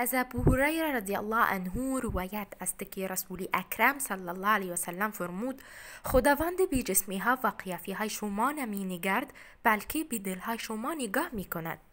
از ابو هريره رضي الله عنه روایت است که رسول اکرم صلی الله علیه وسلم فرمود خداوند به جسمی ها و قیافی های شما نمی نگرد بلکه به دل های شما نگاه می کند